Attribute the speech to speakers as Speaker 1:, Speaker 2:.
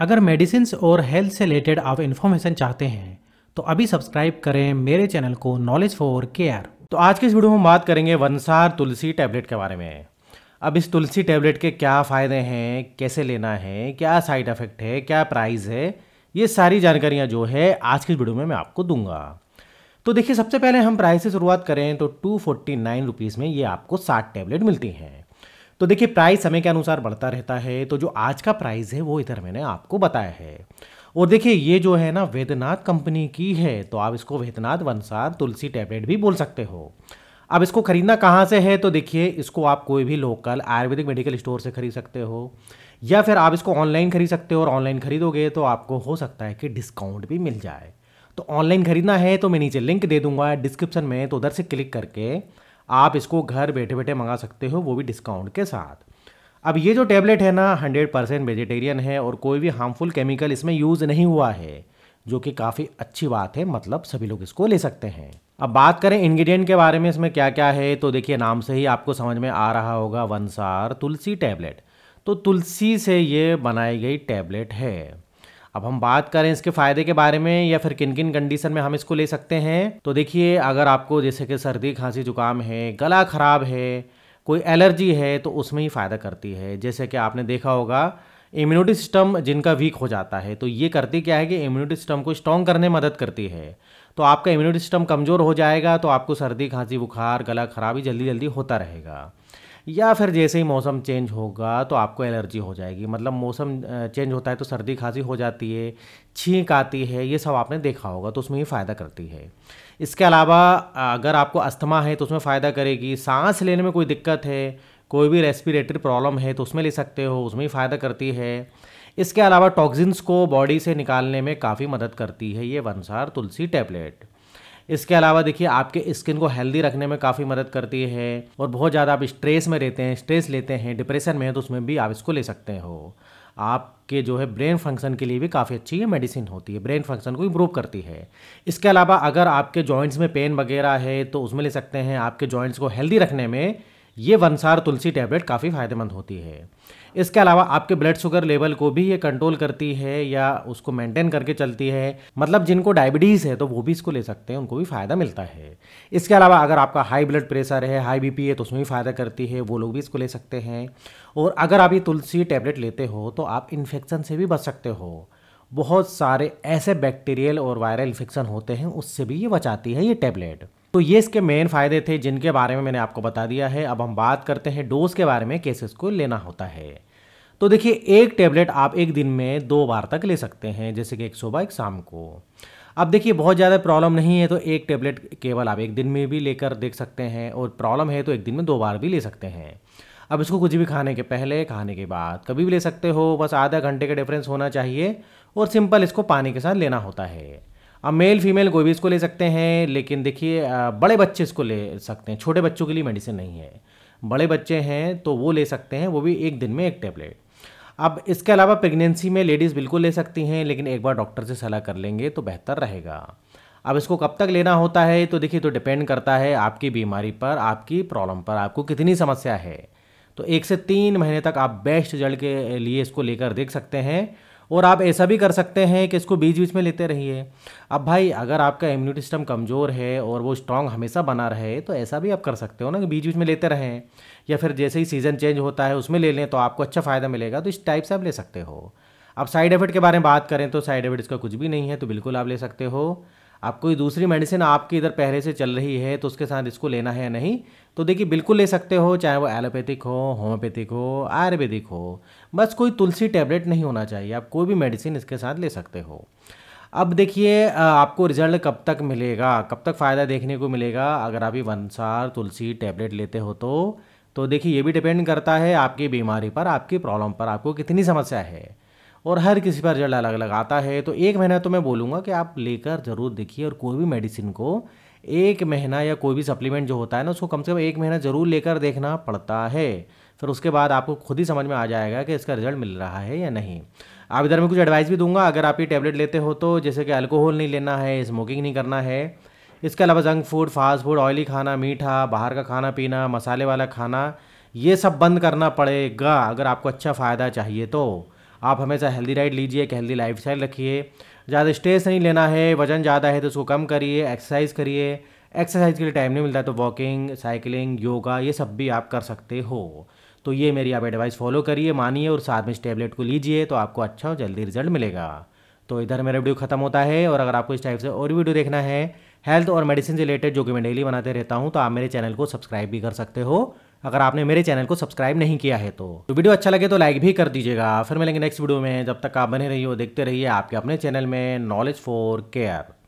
Speaker 1: अगर मेडिसिन और हेल्थ से रिलेटेड आप इन्फॉर्मेशन चाहते हैं तो अभी सब्सक्राइब करें मेरे चैनल को नॉलेज फॉर केयर तो आज के इस वीडियो में बात करेंगे वंसार तुलसी टैबलेट के बारे में अब इस तुलसी टैबलेट के क्या फ़ायदे हैं कैसे लेना है क्या साइड इफ़ेक्ट है क्या प्राइस है ये सारी जानकारियाँ जो है आज की वीडियो में मैं आपको दूंगा तो देखिए सबसे पहले हम प्राइस से शुरुआत करें तो टू फोर्टी नाइन रुपीज़ में ये आपको सात टैबलेट मिलती हैं तो देखिए प्राइस समय के अनुसार बढ़ता रहता है तो जो आज का प्राइस है वो इधर मैंने आपको बताया है और देखिए ये जो है ना वेदनाथ कंपनी की है तो आप इसको वेदनाथ वंसार तुलसी टैबलेट भी बोल सकते हो अब इसको खरीदना कहाँ से है तो देखिए इसको आप कोई भी लोकल आयुर्वेदिक मेडिकल स्टोर से खरीद सकते हो या फिर आप इसको ऑनलाइन खरीद सकते हो और ऑनलाइन खरीदोगे तो आपको हो सकता है कि डिस्काउंट भी मिल जाए तो ऑनलाइन खरीदना है तो मैं नीचे लिंक दे दूंगा डिस्क्रिप्शन में तो उधर से क्लिक करके आप इसको घर बैठे बैठे मंगा सकते हो वो भी डिस्काउंट के साथ अब ये जो टैबलेट है ना 100 परसेंट वेजिटेरियन है और कोई भी हार्मफुल केमिकल इसमें यूज़ नहीं हुआ है जो कि काफ़ी अच्छी बात है मतलब सभी लोग इसको ले सकते हैं अब बात करें इंग्रेडिएंट के बारे में इसमें क्या क्या है तो देखिए नाम से ही आपको समझ में आ रहा होगा वनसार तुलसी टैबलेट तो तुलसी से ये बनाई गई टैबलेट है अब हम बात करें इसके फ़ायदे के बारे में या फिर किन किन कंडीशन में हम इसको ले सकते हैं तो देखिए अगर आपको जैसे कि सर्दी खांसी जुकाम है गला ख़राब है कोई एलर्जी है तो उसमें ही फ़ायदा करती है जैसे कि आपने देखा होगा इम्यूनिटी सिस्टम जिनका वीक हो जाता है तो ये करती क्या है कि इम्यूनिटी सिस्टम को स्ट्रॉन्ग करने में मदद करती है तो आपका इम्यूनिटी सिस्टम कमज़ोर हो जाएगा तो आपको सर्दी खांसी बुखार गला खराबी जल्दी जल्दी होता रहेगा या फिर जैसे ही मौसम चेंज होगा तो आपको एलर्जी हो जाएगी मतलब मौसम चेंज होता है तो सर्दी खांसी हो जाती है छींक आती है ये सब आपने देखा होगा तो उसमें ही फ़ायदा करती है इसके अलावा अगर आपको अस्थमा है तो उसमें फ़ायदा करेगी सांस लेने में कोई दिक्कत है कोई भी रेस्पिरेटरी प्रॉब्लम है तो उसमें ले सकते हो उसमें ही फ़ायदा करती है इसके अलावा टॉक्सिन्स को बॉडी से निकालने में काफ़ी मदद करती है ये वंसार तुलसी टैबलेट इसके अलावा देखिए आपके स्किन को हेल्दी रखने में काफ़ी मदद करती है और बहुत ज़्यादा आप स्ट्रेस में रहते हैं स्ट्रेस लेते हैं डिप्रेशन में है तो उसमें भी आप इसको ले सकते हो आपके जो है ब्रेन फंक्शन के लिए भी काफ़ी अच्छी ये मेडिसिन होती है ब्रेन फंक्शन को इम्प्रूव करती है इसके अलावा अगर आपके जॉइंट्स में पेन वगैरह है तो उसमें ले सकते हैं आपके जॉइंट्स को हेल्दी रखने में ये वंसार तुलसी टैबलेट काफ़ी फ़ायदेमंद होती है इसके अलावा आपके ब्लड शुगर लेवल को भी ये कंट्रोल करती है या उसको मेंटेन करके चलती है मतलब जिनको डायबिटीज़ है तो वो भी इसको ले सकते हैं उनको भी फ़ायदा मिलता है इसके अलावा अगर आपका हाई ब्लड प्रेशर है हाई बीपी है तो उसमें भी फ़ायदा करती है वो लोग भी इसको ले सकते हैं और अगर आप ये तुलसी टैबलेट लेते हो तो आप इन्फेक्शन से भी बच सकते हो बहुत सारे ऐसे बैक्टीरियल और वायरल इन्फेक्शन होते हैं उससे भी ये बचाती है ये टैबलेट तो ये इसके मेन फ़ायदे थे जिनके बारे में मैंने आपको बता दिया है अब हम बात करते हैं डोज के बारे में केसेस को लेना होता है तो देखिए एक टेबलेट आप एक दिन में दो बार तक ले सकते हैं जैसे कि एक सुबह एक शाम को अब देखिए बहुत ज़्यादा प्रॉब्लम नहीं है तो एक टेबलेट केवल आप एक दिन में भी लेकर देख सकते हैं और प्रॉब्लम है तो एक दिन में दो बार भी ले सकते हैं अब इसको कुछ भी खाने के पहले खाने के बाद कभी भी ले सकते हो बस आधा घंटे का डिफरेंस होना चाहिए और सिंपल इसको पानी के साथ लेना होता है अब मेल फीमेल कोई भी इसको ले सकते हैं लेकिन देखिए बड़े बच्चे इसको ले सकते हैं छोटे बच्चों के लिए मेडिसिन नहीं है बड़े बच्चे हैं तो वो ले सकते हैं वो भी एक दिन में एक टेबलेट अब इसके अलावा प्रेगनेंसी में लेडीज़ बिल्कुल ले सकती हैं लेकिन एक बार डॉक्टर से सलाह कर लेंगे तो बेहतर रहेगा अब इसको कब तक लेना होता है तो देखिए तो डिपेंड करता है आपकी बीमारी पर आपकी प्रॉब्लम पर आपको कितनी समस्या है तो एक से तीन महीने तक आप बेस्ट रिजल्ट के लिए इसको लेकर देख सकते हैं और आप ऐसा भी कर सकते हैं कि इसको बीच बीच में लेते रहिए अब भाई अगर आपका इम्यूनिटी सिस्टम कमज़ोर है और वो स्ट्रांग हमेशा बना रहे तो ऐसा भी आप कर सकते हो ना कि बीच बीच में लेते रहें या फिर जैसे ही सीज़न चेंज होता है उसमें ले लें तो आपको अच्छा फ़ायदा मिलेगा तो इस टाइप से आप ले सकते हो अब साइड इफेक्ट के बारे में बात करें तो साइड इफेक्ट इसका कुछ भी नहीं है तो बिल्कुल आप ले सकते हो आप कोई दूसरी मेडिसिन आपके इधर पहले से चल रही है तो उसके साथ इसको लेना है या नहीं तो देखिए बिल्कुल ले सकते हो चाहे वो एलोपैथिक हो होम्योपैथिक हो आयुर्वेदिक हो बस कोई तुलसी टैबलेट नहीं होना चाहिए आप कोई भी मेडिसिन इसके साथ ले सकते हो अब देखिए आपको रिजल्ट कब तक मिलेगा कब तक फ़ायदा देखने को मिलेगा अगर आप ये वनसार तुलसी टैबलेट लेते हो तो तो देखिए ये भी डिपेंड करता है आपकी बीमारी पर आपकी प्रॉब्लम पर आपको कितनी समस्या है और हर किसी पर रिजल्ट अलग अलग आता है तो एक महीना तो मैं बोलूँगा कि आप लेकर ज़रूर देखिए और कोई भी मेडिसिन को एक महीना या कोई भी सप्लीमेंट जो होता है ना उसको कम से कम एक महीना ज़रूर लेकर देखना पड़ता है फिर उसके बाद आपको खुद ही समझ में आ जाएगा कि इसका रिजल्ट मिल रहा है या नहीं आप इधर में कुछ एडवाइस भी दूंगा अगर आप ये टैबलेट लेते हो तो जैसे कि अल्कोहल नहीं लेना है स्मोकिंग नहीं करना है इसके अलावा junk food fast food oily खाना मीठा बाहर का खाना पीना मसाले वाला खाना ये सब बंद करना पड़ेगा अगर आपको अच्छा फ़ायदा चाहिए तो आप हमेशा हेल्दी डाइट लीजिए एक हेल्दी लाइफ रखिए ज़्यादा स्ट्रेस नहीं लेना है वजन ज़्यादा है तो उसको कम करिए एक्सरसाइज करिए एक्सरसाइज के लिए टाइम नहीं मिलता तो वॉकिंग साइकिलिंग योगा ये सब भी आप कर सकते हो तो ये मेरी आप एडवाइस फॉलो करिए मानिए और साथ में इस टैबलेट को लीजिए तो आपको अच्छा और जल्दी रिजल्ट मिलेगा तो इधर मेरा वीडियो खत्म होता है और अगर आपको इस टाइप से और वीडियो देखना है हेल्थ और मेडिसिन रिलेटेड जो कि मैं डेली बनाते रहता हूँ तो आप मेरे चैनल को सब्सक्राइब भी कर सकते हो अगर आपने मेरे चैनल को सब्सक्राइब नहीं किया है तो तो वीडियो अच्छा लगे तो लाइक भी कर दीजिएगा फिर मिलेंगे नेक्स्ट वीडियो में जब तक आप बने रहिए देखते रहिए आपके अपने चैनल में नॉलेज फॉर केयर